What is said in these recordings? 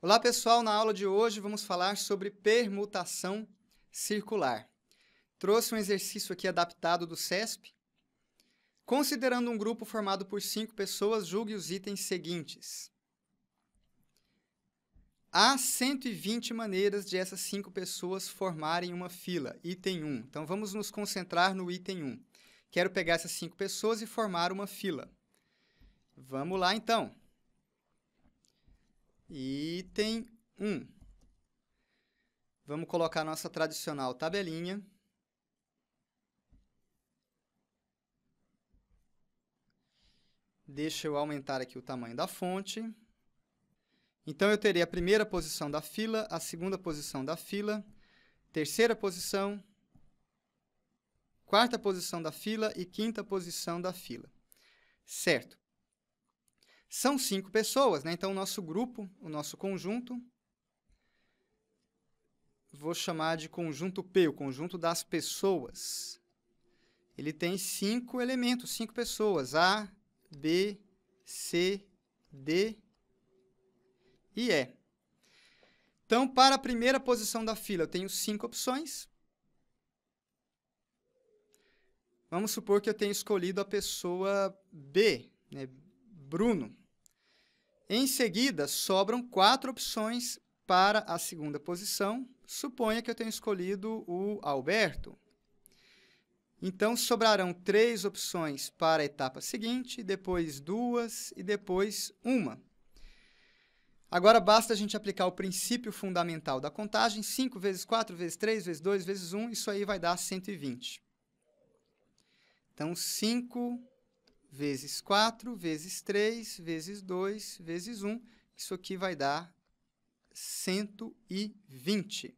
Olá pessoal, na aula de hoje vamos falar sobre permutação circular. Trouxe um exercício aqui adaptado do CESP. Considerando um grupo formado por cinco pessoas, julgue os itens seguintes. Há 120 maneiras de essas cinco pessoas formarem uma fila, item 1. Então vamos nos concentrar no item 1. Quero pegar essas cinco pessoas e formar uma fila. Vamos lá então. Item 1. Vamos colocar nossa tradicional tabelinha. Deixa eu aumentar aqui o tamanho da fonte. Então eu terei a primeira posição da fila, a segunda posição da fila, terceira posição, quarta posição da fila e quinta posição da fila. Certo. São cinco pessoas, né? Então o nosso grupo, o nosso conjunto, vou chamar de conjunto P, o conjunto das pessoas. Ele tem cinco elementos, cinco pessoas: A, B, C, D e é. Então, para a primeira posição da fila, eu tenho cinco opções. Vamos supor que eu tenha escolhido a pessoa B, né? Bruno. Em seguida, sobram quatro opções para a segunda posição. Suponha que eu tenha escolhido o Alberto. Então, sobrarão três opções para a etapa seguinte, depois duas e depois uma. Agora basta a gente aplicar o princípio fundamental da contagem, 5 vezes 4 vezes 3 vezes 2 vezes 1, isso aí vai dar 120. Então, 5 vezes 4 vezes 3 vezes 2 vezes 1, isso aqui vai dar 120.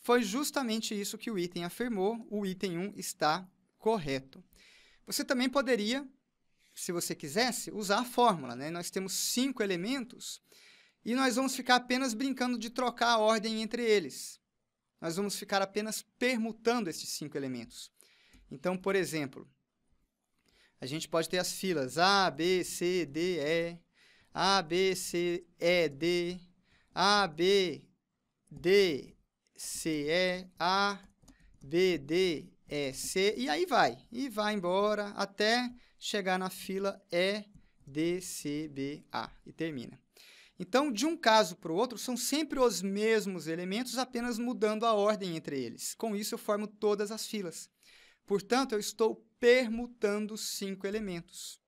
Foi justamente isso que o item afirmou, o item 1 está correto. Você também poderia, se você quisesse, usar a fórmula. Né? Nós temos cinco elementos, e nós vamos ficar apenas brincando de trocar a ordem entre eles. Nós vamos ficar apenas permutando esses cinco elementos. Então, por exemplo, a gente pode ter as filas A, B, C, D, E, A, B, C, E, D, A, B, D, C, E, A, B, D, E, C, e aí vai. E vai embora até chegar na fila E, D, C, B, A e termina. Então, de um caso para o outro, são sempre os mesmos elementos, apenas mudando a ordem entre eles. Com isso, eu formo todas as filas. Portanto, eu estou permutando cinco elementos.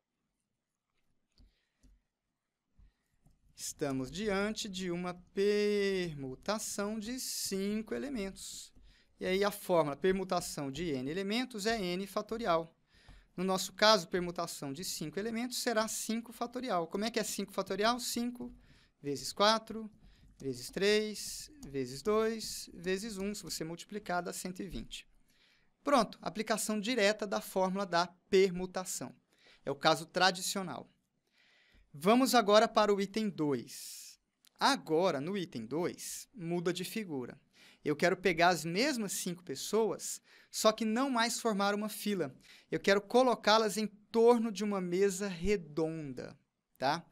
Estamos diante de uma permutação de cinco elementos. E aí a fórmula permutação de n elementos é n fatorial. No nosso caso, permutação de 5 elementos será 5 fatorial. Como é que é 5 fatorial? 5 vezes 4, vezes 3, vezes 2, vezes 1, se você multiplicar, dá 120. Pronto, aplicação direta da fórmula da permutação. É o caso tradicional. Vamos agora para o item 2. Agora, no item 2, muda de figura. Eu quero pegar as mesmas cinco pessoas, só que não mais formar uma fila. Eu quero colocá-las em torno de uma mesa redonda, tá?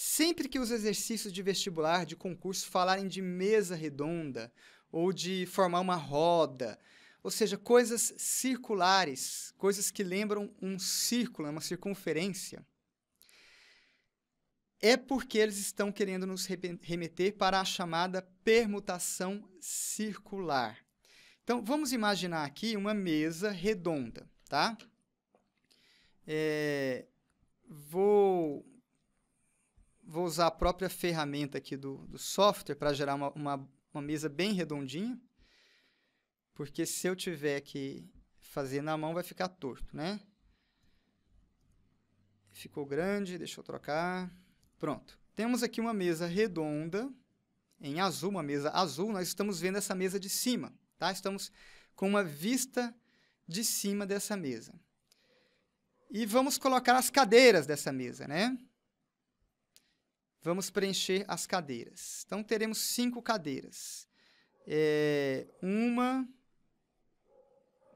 Sempre que os exercícios de vestibular, de concurso, falarem de mesa redonda ou de formar uma roda, ou seja, coisas circulares, coisas que lembram um círculo, é uma circunferência, é porque eles estão querendo nos remeter para a chamada permutação circular. Então, vamos imaginar aqui uma mesa redonda, tá? É, vou vou usar a própria ferramenta aqui do, do software para gerar uma, uma, uma mesa bem redondinha, porque se eu tiver que fazer na mão vai ficar torto, né? Ficou grande, deixa eu trocar. Pronto. Temos aqui uma mesa redonda, em azul, uma mesa azul. Nós estamos vendo essa mesa de cima, tá? Estamos com uma vista de cima dessa mesa. E vamos colocar as cadeiras dessa mesa, né? vamos preencher as cadeiras. Então, teremos cinco cadeiras. É, uma,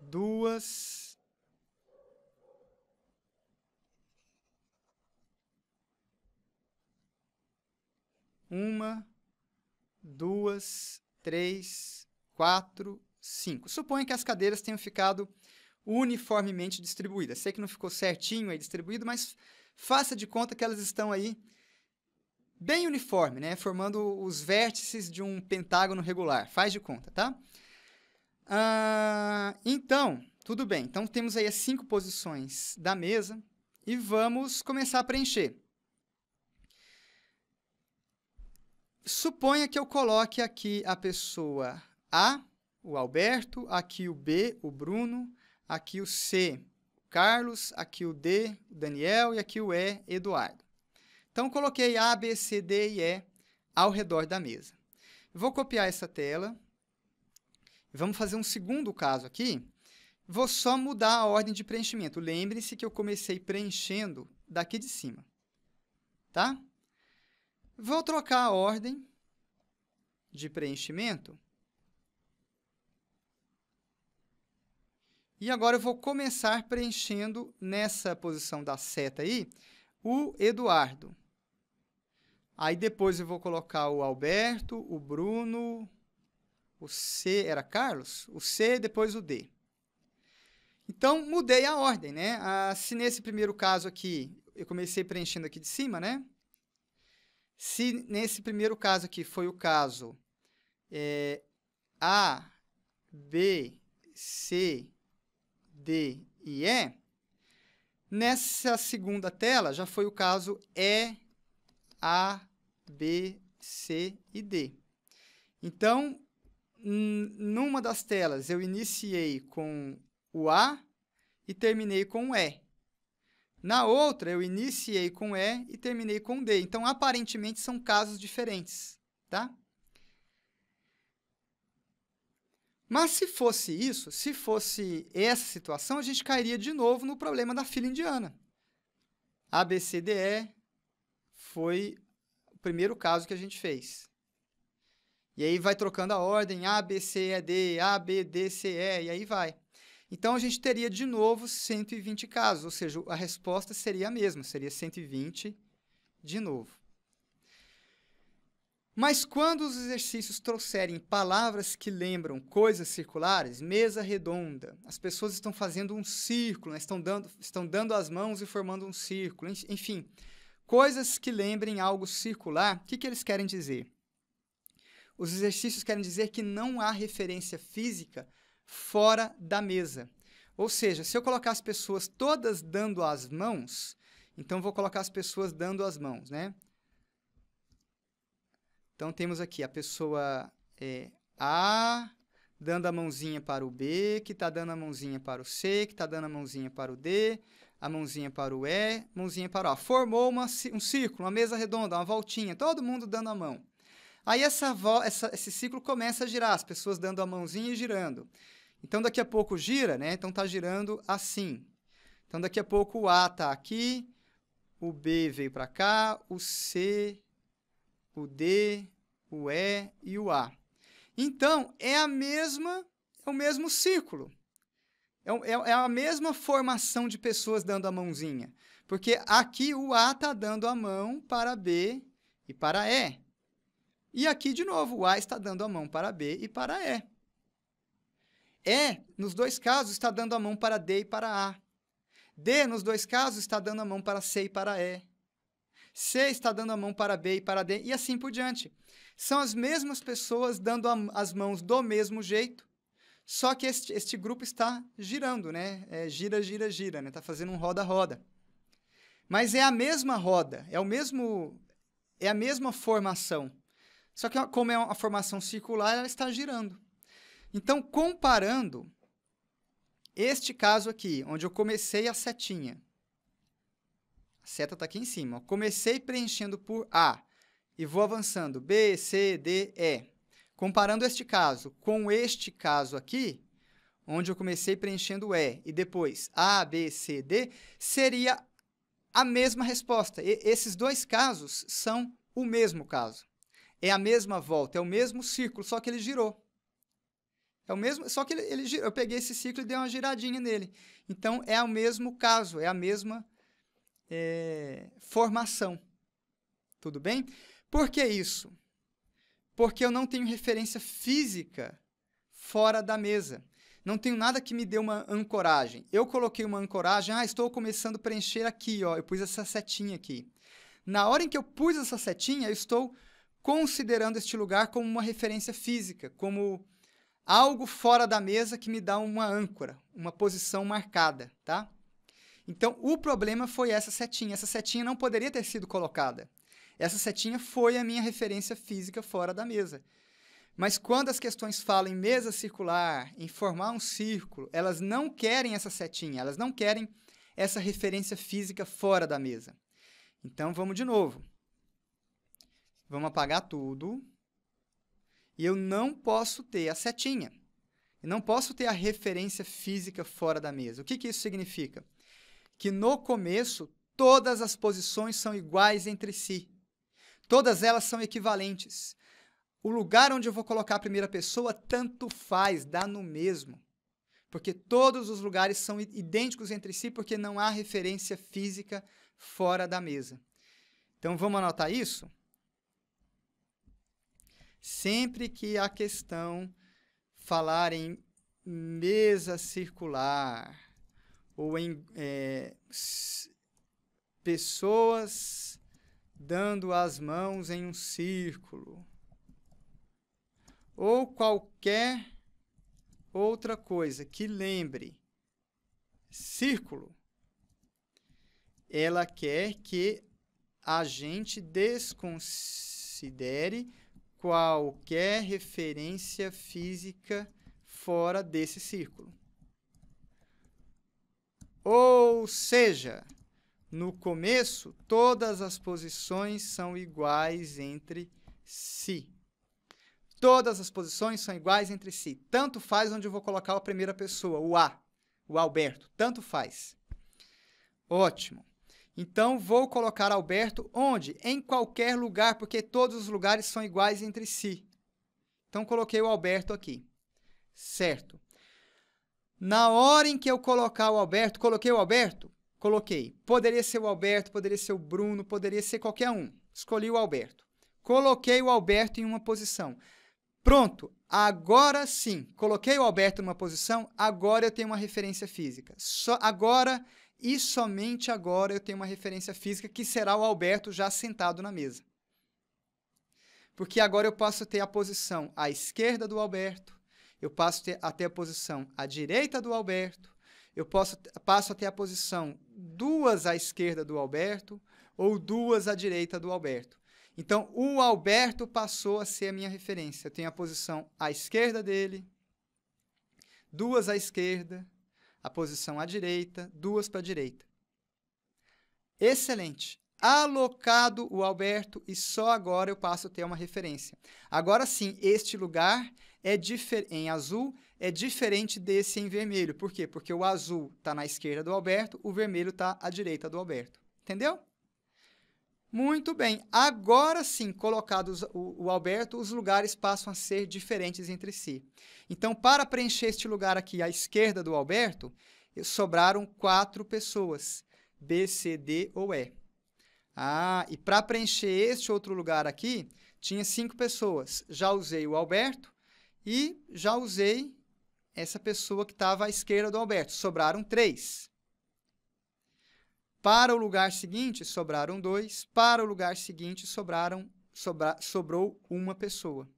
duas, uma, duas, três, quatro, cinco. Suponha que as cadeiras tenham ficado uniformemente distribuídas. Sei que não ficou certinho aí distribuído, mas faça de conta que elas estão aí bem uniforme, né? formando os vértices de um pentágono regular. Faz de conta, tá? Ah, então, tudo bem. Então, temos aí as cinco posições da mesa e vamos começar a preencher. Suponha que eu coloque aqui a pessoa A, o Alberto, aqui o B, o Bruno, aqui o C, o Carlos, aqui o D, o Daniel e aqui o E, Eduardo. Então, coloquei A, B, C, D e E ao redor da mesa. Vou copiar essa tela. Vamos fazer um segundo caso aqui. Vou só mudar a ordem de preenchimento. Lembre-se que eu comecei preenchendo daqui de cima. Tá? Vou trocar a ordem de preenchimento. E agora eu vou começar preenchendo nessa posição da seta aí, o Eduardo. Aí depois eu vou colocar o Alberto, o Bruno, o C era Carlos, o C depois o D. Então mudei a ordem, né? Ah, se nesse primeiro caso aqui eu comecei preenchendo aqui de cima, né? Se nesse primeiro caso aqui foi o caso é, A, B, C, D e E, nessa segunda tela já foi o caso E, a, B, C e D. Então, numa das telas eu iniciei com o A e terminei com o E. Na outra eu iniciei com E e terminei com D. Então, aparentemente são casos diferentes, tá? Mas se fosse isso, se fosse essa situação, a gente cairia de novo no problema da fila indiana. A, B, C, D, E, foi o primeiro caso que a gente fez. E aí vai trocando a ordem A, B, C, E, D, A, B, D, C, E, e aí vai. Então a gente teria de novo 120 casos, ou seja, a resposta seria a mesma, seria 120 de novo. Mas quando os exercícios trouxerem palavras que lembram coisas circulares, mesa redonda, as pessoas estão fazendo um círculo, né? estão, dando, estão dando as mãos e formando um círculo, enfim, Coisas que lembrem algo circular, o que, que eles querem dizer? Os exercícios querem dizer que não há referência física fora da mesa. Ou seja, se eu colocar as pessoas todas dando as mãos, então vou colocar as pessoas dando as mãos, né? Então temos aqui a pessoa é, A dando a mãozinha para o B, que está dando a mãozinha para o C, que está dando a mãozinha para o D, a mãozinha para o E, mãozinha para o A. Formou uma, um círculo, uma mesa redonda, uma voltinha, todo mundo dando a mão. Aí essa, essa, esse ciclo começa a girar, as pessoas dando a mãozinha e girando. Então daqui a pouco gira, né? Então está girando assim. Então daqui a pouco o A está aqui, o B veio para cá, o C, o D, o E e o A. Então é a mesma, é o mesmo círculo. É, é, é a mesma formação de pessoas dando a mãozinha. Porque aqui o A está dando a mão para B e para E. E aqui, de novo, o A está dando a mão para B e para E. E, nos dois casos, está dando a mão para D e para A. D, nos dois casos, está dando a mão para C e para E. C está dando a mão para B e para D, e assim por diante. São as mesmas pessoas dando as mãos do mesmo jeito, só que este, este grupo está girando, né? É, gira, gira, gira, né? Está fazendo um roda-roda. Mas é a mesma roda, é o mesmo, é a mesma formação. Só que como é uma formação circular, ela está girando. Então, comparando este caso aqui, onde eu comecei a setinha, a seta está aqui em cima. Eu comecei preenchendo por A e vou avançando B, C, D, E. Comparando este caso com este caso aqui, onde eu comecei preenchendo E e depois A, B, C, D, seria a mesma resposta. E esses dois casos são o mesmo caso. É a mesma volta, é o mesmo círculo, só que ele girou. É o mesmo, só que ele, ele eu peguei esse ciclo e dei uma giradinha nele. Então é o mesmo caso, é a mesma é, formação. Tudo bem? Por que isso? porque eu não tenho referência física fora da mesa. Não tenho nada que me dê uma ancoragem. Eu coloquei uma ancoragem, ah, estou começando a preencher aqui, ó, eu pus essa setinha aqui. Na hora em que eu pus essa setinha, eu estou considerando este lugar como uma referência física, como algo fora da mesa que me dá uma âncora, uma posição marcada, tá? Então, o problema foi essa setinha. Essa setinha não poderia ter sido colocada. Essa setinha foi a minha referência física fora da mesa. Mas quando as questões falam em mesa circular, em formar um círculo, elas não querem essa setinha, elas não querem essa referência física fora da mesa. Então vamos de novo. Vamos apagar tudo. E eu não posso ter a setinha. Eu não posso ter a referência física fora da mesa. O que, que isso significa? Que no começo, todas as posições são iguais entre si. Todas elas são equivalentes. O lugar onde eu vou colocar a primeira pessoa, tanto faz, dá no mesmo. Porque todos os lugares são idênticos entre si, porque não há referência física fora da mesa. Então vamos anotar isso? Sempre que a questão falar em mesa circular ou em é, pessoas dando as mãos em um círculo, ou qualquer outra coisa que lembre círculo, ela quer que a gente desconsidere qualquer referência física fora desse círculo. Ou seja, no começo, todas as posições são iguais entre si. Todas as posições são iguais entre si. Tanto faz onde eu vou colocar a primeira pessoa, o A, o Alberto. Tanto faz. Ótimo. Então, vou colocar Alberto onde? Em qualquer lugar, porque todos os lugares são iguais entre si. Então, coloquei o Alberto aqui. Certo. Na hora em que eu colocar o Alberto, coloquei o Alberto, Coloquei. Poderia ser o Alberto, poderia ser o Bruno, poderia ser qualquer um. Escolhi o Alberto. Coloquei o Alberto em uma posição. Pronto, agora sim. Coloquei o Alberto numa posição, agora eu tenho uma referência física. Só agora e somente agora eu tenho uma referência física que será o Alberto já sentado na mesa. Porque agora eu posso ter a posição à esquerda do Alberto, eu posso ter ter a posição à direita do Alberto, eu posso, passo a ter a posição duas à esquerda do Alberto ou duas à direita do Alberto. Então, o Alberto passou a ser a minha referência. Eu tenho a posição à esquerda dele, duas à esquerda, a posição à direita, duas para a direita. Excelente. Alocado o Alberto e só agora eu passo a ter uma referência. Agora sim, este lugar é em azul é diferente desse em vermelho. Por quê? Porque o azul está na esquerda do Alberto, o vermelho está à direita do Alberto. Entendeu? Muito bem. Agora sim, colocados o, o, Alberto, os lugares passam a ser diferentes entre si. Então, para preencher este lugar aqui à esquerda do Alberto, sobraram quatro pessoas: B, C, D ou E. Ah, e para preencher este outro lugar aqui, tinha cinco pessoas. Já usei o Alberto, e já usei essa pessoa que estava à esquerda do Alberto. Sobraram três. Para o lugar seguinte, sobraram dois. Para o lugar seguinte, sobraram, sobra, sobrou uma pessoa.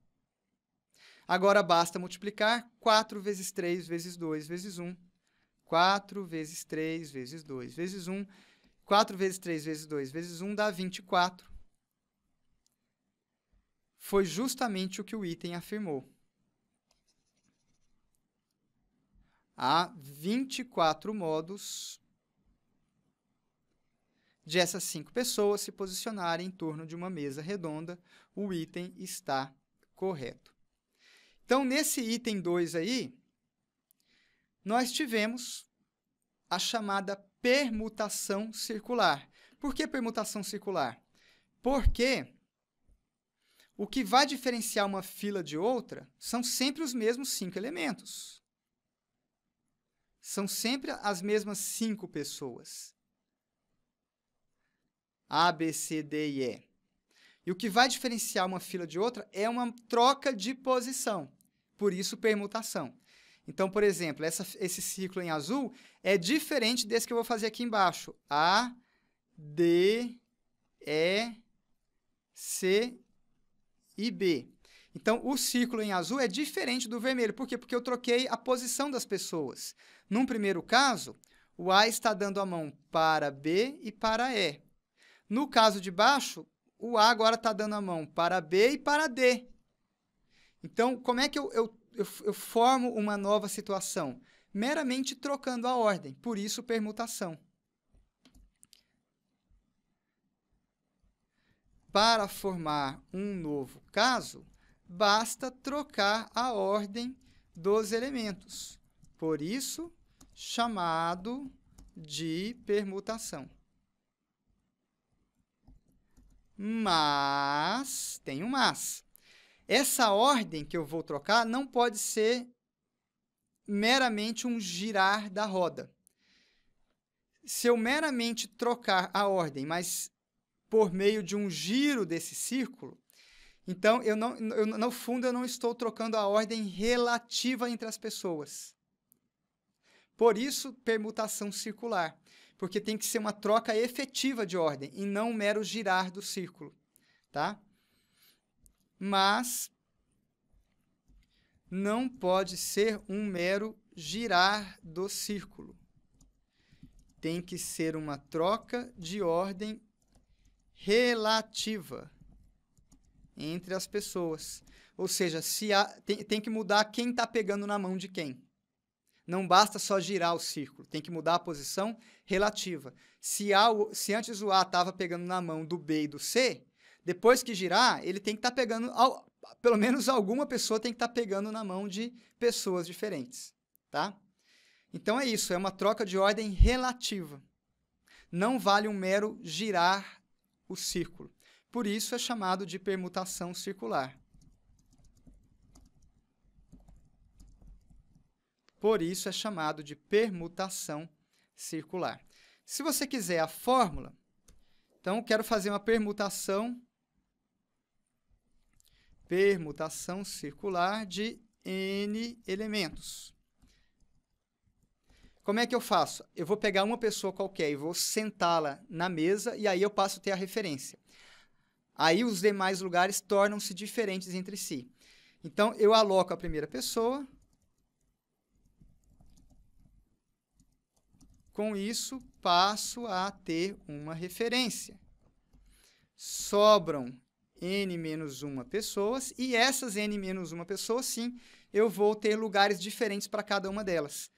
Agora basta multiplicar 4 vezes 3 vezes 2 vezes 1. 4 vezes 3 vezes 2 vezes 1. 4 vezes 3 vezes 2 vezes 1 dá 24. Foi justamente o que o item afirmou. Há 24 modos de essas cinco pessoas se posicionarem em torno de uma mesa redonda. O item está correto. Então, nesse item 2 aí, nós tivemos a chamada permutação circular. Por que permutação circular? Porque o que vai diferenciar uma fila de outra são sempre os mesmos cinco elementos são sempre as mesmas cinco pessoas. A, B, C, D e E. E o que vai diferenciar uma fila de outra é uma troca de posição. Por isso, permutação. Então, por exemplo, essa, esse círculo em azul é diferente desse que eu vou fazer aqui embaixo. A, D, E, C e B. Então, o círculo em azul é diferente do vermelho. Por quê? Porque eu troquei a posição das pessoas. Num primeiro caso, o A está dando a mão para B e para E. No caso de baixo, o A agora está dando a mão para B e para D. Então, como é que eu, eu, eu, eu formo uma nova situação? Meramente trocando a ordem, por isso permutação. Para formar um novo caso, basta trocar a ordem dos elementos. Por isso, chamado de permutação. Mas, tem um mas. Essa ordem que eu vou trocar não pode ser meramente um girar da roda. Se eu meramente trocar a ordem, mas por meio de um giro desse círculo, então eu não, eu, no fundo eu não estou trocando a ordem relativa entre as pessoas. Por isso, permutação circular, porque tem que ser uma troca efetiva de ordem e não um mero girar do círculo, tá? Mas não pode ser um mero girar do círculo. Tem que ser uma troca de ordem relativa entre as pessoas. Ou seja, se há, tem, tem que mudar quem está pegando na mão de quem. Não basta só girar o círculo, tem que mudar a posição relativa. Se, a, se antes o A estava pegando na mão do B e do C, depois que girar, ele tem que estar tá pegando, ao, pelo menos alguma pessoa tem que estar tá pegando na mão de pessoas diferentes, tá? Então é isso, é uma troca de ordem relativa. Não vale um mero girar o círculo. Por isso é chamado de permutação circular. Por isso é chamado de permutação circular. Se você quiser a fórmula, então quero fazer uma permutação permutação circular de n elementos. Como é que eu faço? Eu vou pegar uma pessoa qualquer e vou sentá-la na mesa e aí eu passo a ter a referência. Aí os demais lugares tornam-se diferentes entre si. Então eu aloco a primeira pessoa, Com isso, passo a ter uma referência. Sobram n-1 pessoas, e essas n-1 pessoas, sim, eu vou ter lugares diferentes para cada uma delas.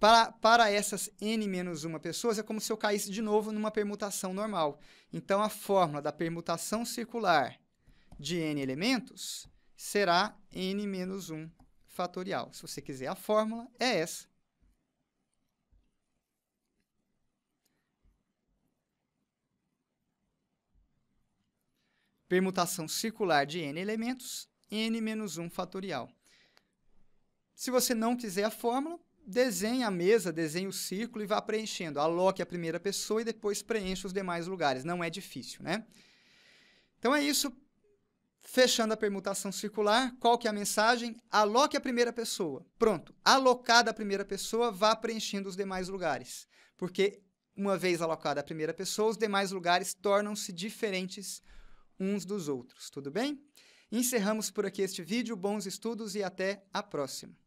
Para, para essas n-1 pessoas, é como se eu caísse de novo numa permutação normal. Então, a fórmula da permutação circular de n elementos será n-1 fatorial. Se você quiser a fórmula, é essa. permutação circular de n elementos, n menos 1 fatorial. Se você não quiser a fórmula, desenhe a mesa, desenhe o círculo e vá preenchendo. Aloque a primeira pessoa e depois preencha os demais lugares. Não é difícil, né? Então é isso. Fechando a permutação circular, qual que é a mensagem? Aloque a primeira pessoa. Pronto. Alocada a primeira pessoa, vá preenchendo os demais lugares. Porque uma vez alocada a primeira pessoa, os demais lugares tornam-se diferentes uns dos outros, tudo bem? Encerramos por aqui este vídeo, bons estudos e até a próxima!